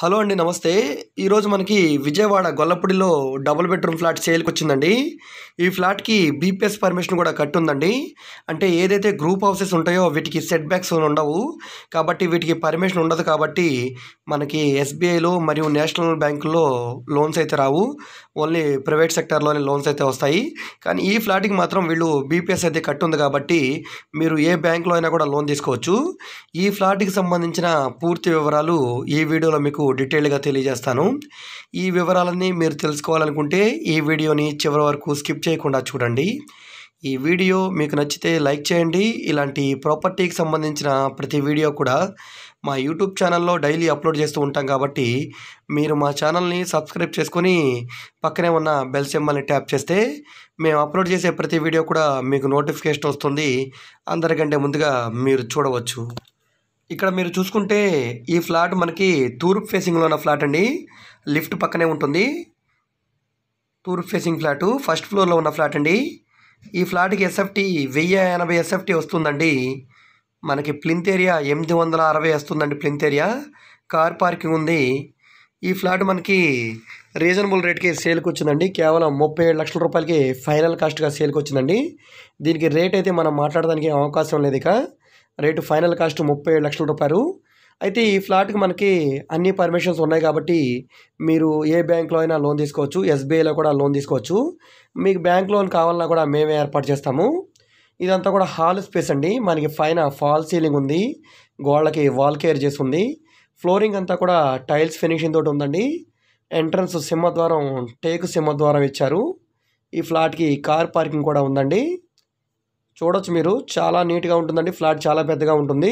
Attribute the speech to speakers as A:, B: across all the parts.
A: hello అండి నమస్తే ఈరోజు మనకి విజయవాడ గొల్లపూడిలో డబుల్ బెడ్రూమ్ ఫ్లాట్ సేల్కి వచ్చిందండి ఈ ఫ్లాట్కి బీపీఎస్ పర్మిషన్ కూడా కట్టుందండి అంటే ఏదైతే గ్రూప్ హౌసెస్ ఉంటాయో వీటికి సెట్ బ్యాక్స్ ఉండవు కాబట్టి వీటికి పర్మిషన్ ఉండదు కాబట్టి మనకి ఎస్బీఐలో మరియు నేషనల్ బ్యాంకులో లోన్స్ అయితే రావు ఓన్లీ ప్రైవేట్ సెక్టర్లోనే లోన్స్ అయితే వస్తాయి కానీ ఈ ఫ్లాట్కి మాత్రం వీళ్ళు బీపీఎస్ అయితే కట్టుంది కాబట్టి మీరు ఏ బ్యాంకులో అయినా కూడా లోన్ తీసుకోవచ్చు ఈ ఫ్లాట్కి సంబంధించిన పూర్తి వివరాలు ఈ వీడియోలో మీకు డీటెయిల్గా తెలియజేస్తాను ఈ వివరాలన్నీ మీరు తెలుసుకోవాలనుకుంటే ఈ వీడియోని చివరి వరకు స్కిప్ చేయకుండా చూడండి ఈ వీడియో మీకు నచ్చితే లైక్ చేయండి ఇలాంటి ప్రాపర్టీకి సంబంధించిన ప్రతి వీడియో కూడా మా యూట్యూబ్ ఛానల్లో డైలీ అప్లోడ్ చేస్తూ ఉంటాం కాబట్టి మీరు మా ఛానల్ని సబ్స్క్రైబ్ చేసుకొని పక్కనే ఉన్న బెల్ సింబల్ని ట్యాప్ చేస్తే మేము అప్లోడ్ చేసే ప్రతి వీడియో కూడా మీకు నోటిఫికేషన్ వస్తుంది అందరికంటే ముందుగా మీరు చూడవచ్చు ఇక్కడ మీరు చూసుకుంటే ఈ ఫ్లాట్ మనకి తూర్పు ఫేసింగ్లో ఉన్న ఫ్లాట్ అండి లిఫ్ట్ పక్కనే ఉంటుంది తూర్పు ఫేసింగ్ ఫ్లాటు ఫస్ట్ ఫ్లోర్లో ఉన్న ఫ్లాట్ అండి ఈ ఫ్లాట్కి ఎస్ఎఫ్టీ వెయ్యి ఎనభై ఎస్ఎఫ్టీ వస్తుందండి మనకి ప్లింత్ ఏరియా ఎనిమిది వందల అరవై వస్తుందండి ప్లింత్ ఏరియా కార్ పార్కింగ్ ఉంది ఈ ఫ్లాట్ మనకి రీజనబుల్ రేట్కి సేల్కి వచ్చిందండి కేవలం ముప్పై ఏడు లక్షల రూపాయలకి ఫైనల్ కాస్ట్గా సేల్కి వచ్చిందండి దీనికి రేట్ అయితే మనం మాట్లాడడానికి అవకాశం లేదు ఇక రేటు ఫైనల్ కాస్ట్ ముప్పై ఏడు లక్షల రూపాయలు అయితే ఈ ఫ్లాట్కి మనకి అన్ని పర్మిషన్స్ ఉన్నాయి కాబట్టి మీరు ఏ బ్యాంక్లో అయినా లోన్ తీసుకోవచ్చు ఎస్బీఐలో కూడా లోన్ తీసుకోవచ్చు మీకు బ్యాంక్ లోన్ కావాలన్నా కూడా మేమే ఏర్పాటు చేస్తాము ఇదంతా కూడా హాల్ స్పేస్ అండి మనకి పైన ఫాల్ సీలింగ్ ఉంది గోడలకి వాల్ కేర్ చేసి ఉంది ఫ్లోరింగ్ అంతా కూడా టైల్స్ ఫినిషింగ్ తోటి ఉందండి ఎంట్రన్స్ సింహద్వారం టేకు సింహద్వారం ఇచ్చారు ఈ ఫ్లాట్కి కార్ పార్కింగ్ కూడా ఉందండి చూడొచ్చు మీరు చాలా నీట్గా ఉంటుందండి ఫ్లాట్ చాలా పెద్దగా ఉంటుంది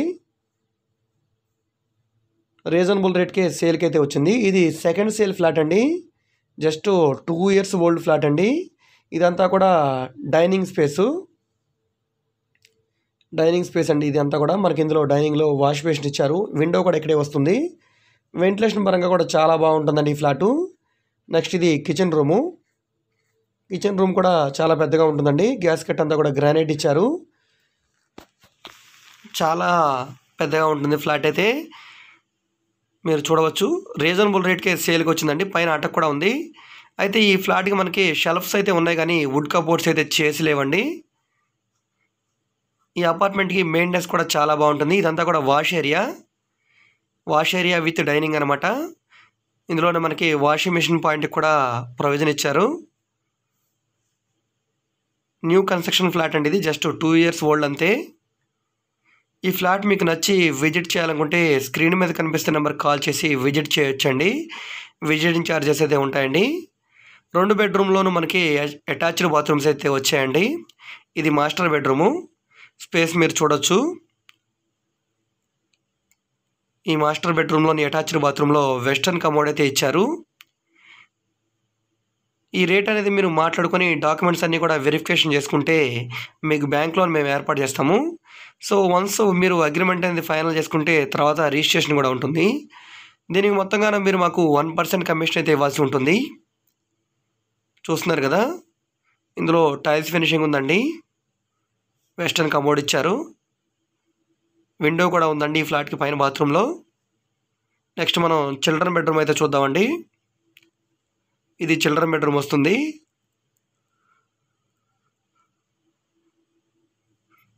A: రీజనబుల్ రేట్కే సేల్కి అయితే వచ్చింది ఇది సెకండ్ సేల్ ఫ్లాట్ అండి just two years old flat అండి ఇదంతా కూడా డైనింగ్ స్పేసు డైనింగ్ స్పేస్ అండి ఇది అంతా కూడా మనకి ఇందులో డైనింగ్లో వాష్ బేసిన్ ఇచ్చారు విండో కూడా ఇక్కడే వస్తుంది వెంటిలేషన్ పరంగా కూడా చాలా బాగుంటుందండి ఈ ఫ్లాటు నెక్స్ట్ ఇది కిచెన్ రూము కిచెన్ రూమ్ కూడా చాలా పెద్దగా ఉంటుందండి గ్యాస్ కట్ అంతా కూడా గ్రానైట్ ఇచ్చారు చాలా పెద్దగా ఉంటుంది ఫ్లాట్ అయితే మీరు చూడవచ్చు రీజనబుల్ రేట్కే సేల్కి వచ్చిందండి పైన అటక్ కూడా ఉంది అయితే ఈ ఫ్లాట్కి మనకి షెల్ఫ్స్ అయితే ఉన్నాయి కానీ వుడ్ కబోర్డ్స్ అయితే చేసి లేవండి ఈ అపార్ట్మెంట్కి మెయింటెనెన్స్ కూడా చాలా బాగుంటుంది ఇదంతా కూడా wash area wash area with dining అనమాట ఇందులోనే మనకి వాషింగ్ మిషన్ పాయింట్కి కూడా ప్రొవిజన్ ఇచ్చారు న్యూ కన్స్ట్రక్షన్ ఫ్లాట్ అండి ఇది జస్ట్ టూ ఇయర్స్ ఓల్డ్ అంతే ఈ ఫ్లాట్ మీకు నచ్చి విజిట్ చేయాలనుకుంటే స్క్రీన్ మీద కనిపిస్తే నెంబర్ కాల్ చేసి విజిట్ చేయొచ్చండి విజిటింగ్ ఛార్జెస్ అయితే ఉంటాయండి రెండు బెడ్రూమ్లోనూ మనకి అటాచ్డ్ బాత్రూమ్స్ అయితే వచ్చాయండి ఇది మాస్టర్ బెడ్రూము స్పేస్ మీరు చూడొచ్చు ఈ మాస్టర్ బెడ్రూమ్లోని అటాచ్డ్ బాత్రూంలో వెస్టర్న్ కమోడ్ అయితే ఇచ్చారు ఈ రేట్ అనేది మీరు మాట్లాడుకొని డాక్యుమెంట్స్ అన్నీ కూడా వెరిఫికేషన్ చేసుకుంటే మీకు బ్యాంక్ లోన్ మేము ఏర్పాటు చేస్తాము సో వన్స్ మీరు అగ్రిమెంట్ అనేది ఫైనల్ చేసుకుంటే తర్వాత రిజిస్ట్రేషన్ కూడా ఉంటుంది దీనికి మొత్తంగా మీరు మాకు వన్ పర్సెంట్ కమిషన్ అయితే ఇవ్వాల్సి ఉంటుంది చూస్తున్నారు కదా ఇందులో టైల్స్ ఫినిషింగ్ ఉందండి వెస్టర్న్ కమోడ్ ఇచ్చారు విండో కూడా ఉందండి ఈ ఫ్లాట్కి పైన బాత్రూంలో నెక్స్ట్ మనం చిల్డ్రన్ బెడ్రూమ్ అయితే చూద్దామండి ఇది చిల్డ్రన్ బెడ్రూమ్ వస్తుంది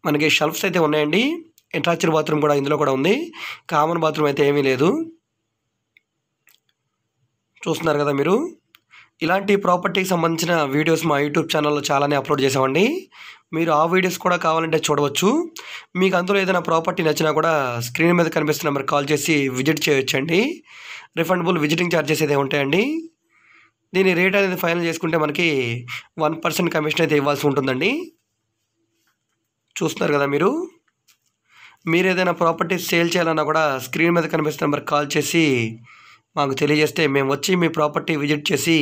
A: మనకి షెల్ఫ్స్ అయితే ఉన్నాయండి ఇంట్రాక్చర్ బాత్రూమ్ కూడా ఇందులో కూడా ఉంది కామన్ బాత్రూమ్ అయితే ఏమీ లేదు చూస్తున్నారు కదా మీరు ఇలాంటి ప్రాపర్టీకి సంబంధించిన వీడియోస్ మా యూట్యూబ్ ఛానల్లో చాలానే అప్లోడ్ చేసామండి మీరు ఆ వీడియోస్ కూడా కావాలంటే చూడవచ్చు మీకు అందులో ఏదైనా ప్రాపర్టీ నచ్చినా కూడా స్క్రీన్ మీద కనిపిస్తున్న నెంబర్ కాల్ చేసి విజిట్ చేయొచ్చండి రిఫండబుల్ విజిటింగ్ ఛార్జెస్ ఏదైనా ఉంటాయండి దీని రేట్ అనేది ఫైనల్ చేసుకుంటే మనకి వన్ పర్సెంట్ కమిషన్ అయితే ఇవ్వాల్సి ఉంటుందండి చూస్తున్నారు కదా మీరు మీరు ఏదైనా ప్రాపర్టీ సేల్ చేయాలన్నా కూడా స్క్రీన్ మీద కనిపిస్తున్న నెంబర్ కాల్ చేసి మాకు తెలియజేస్తే మేము వచ్చి మీ ప్రాపర్టీ విజిట్ చేసి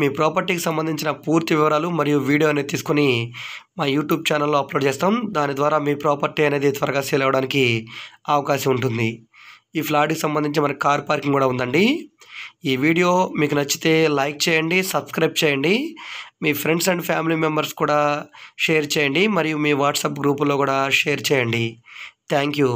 A: మీ ప్రాపర్టీకి సంబంధించిన పూర్తి వివరాలు మరియు వీడియో అనేది తీసుకొని మా యూట్యూబ్ ఛానల్లో అప్లోడ్ చేస్తాం దాని ద్వారా మీ ప్రాపర్టీ అనేది త్వరగా సేల్ అవ్వడానికి అవకాశం ఉంటుంది ఈ ఫ్లాట్కి సంబంధించి మనకి కార్ పార్కింగ్ కూడా ఉందండి ఈ వీడియో మీకు నచ్చితే లైక్ చేయండి సబ్స్క్రైబ్ చేయండి మీ ఫ్రెండ్స్ అండ్ ఫ్యామిలీ మెంబర్స్ కూడా షేర్ చేయండి మరియు మీ వాట్సాప్ గ్రూపులో కూడా షేర్ చేయండి థ్యాంక్ యూ